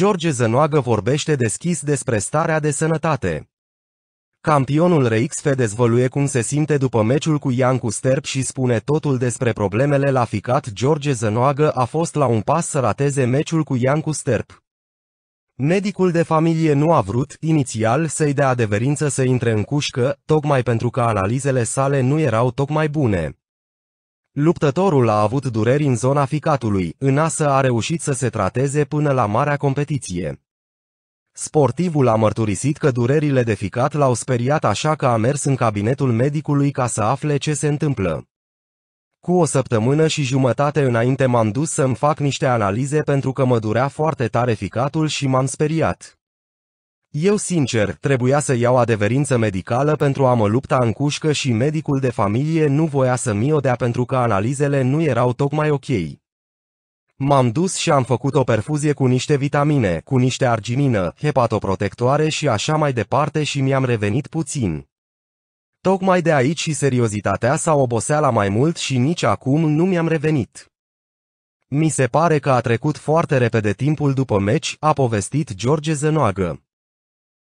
George Zănoagă vorbește deschis despre starea de sănătate. Campionul RXF dezvăluie cum se simte după meciul cu Ian Sterp și spune totul despre problemele la ficat. George Zănoagă a fost la un pas să rateze meciul cu Ian Sterp. Medicul de familie nu a vrut, inițial, să-i dea adeverință să intre în cușcă, tocmai pentru că analizele sale nu erau tocmai bune. Luptătorul a avut dureri în zona ficatului, însă a reușit să se trateze până la marea competiție. Sportivul a mărturisit că durerile de ficat l-au speriat așa că a mers în cabinetul medicului ca să afle ce se întâmplă. Cu o săptămână și jumătate înainte m-am dus să-mi fac niște analize pentru că mă durea foarte tare ficatul și m-am speriat. Eu sincer, trebuia să iau adeverință medicală pentru a mă lupta în cușcă și medicul de familie nu voia să mi o dea pentru că analizele nu erau tocmai ok. M-am dus și am făcut o perfuzie cu niște vitamine, cu niște arginină, hepatoprotectoare și așa mai departe și mi-am revenit puțin. Tocmai de aici și seriozitatea s-a s-a oboseala mai mult și nici acum nu mi-am revenit. Mi se pare că a trecut foarte repede timpul după meci, a povestit George Zenoagă.